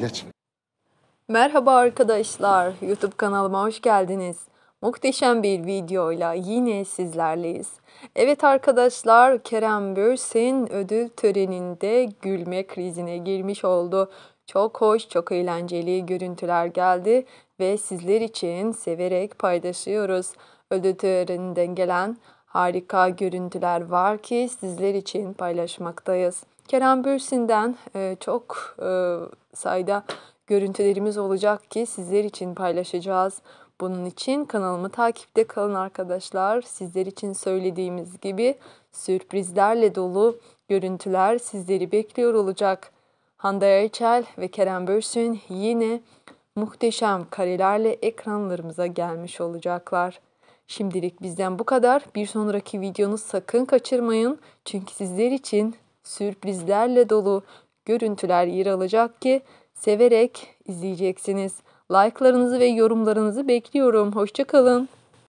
Geç. Merhaba arkadaşlar. YouTube kanalıma hoş geldiniz. Muhteşem bir videoyla yine sizlerleyiz. Evet arkadaşlar Kerem Bürsin ödül töreninde gülme krizine girmiş oldu. Çok hoş, çok eğlenceli görüntüler geldi ve sizler için severek paylaşıyoruz. Ödül töreninden gelen harika görüntüler var ki sizler için paylaşmaktayız. Kerem Bürsin'den e, çok e, sayıda görüntülerimiz olacak ki sizler için paylaşacağız. Bunun için kanalımı takipte kalın arkadaşlar. Sizler için söylediğimiz gibi sürprizlerle dolu görüntüler sizleri bekliyor olacak. Hande Erçel ve Kerem Börsün yine muhteşem karelerle ekranlarımıza gelmiş olacaklar. Şimdilik bizden bu kadar. Bir sonraki videonu sakın kaçırmayın. Çünkü sizler için sürprizlerle dolu görüntüler yer alacak ki severek izleyeceksiniz. Like'larınızı ve yorumlarınızı bekliyorum. Hoşçakalın.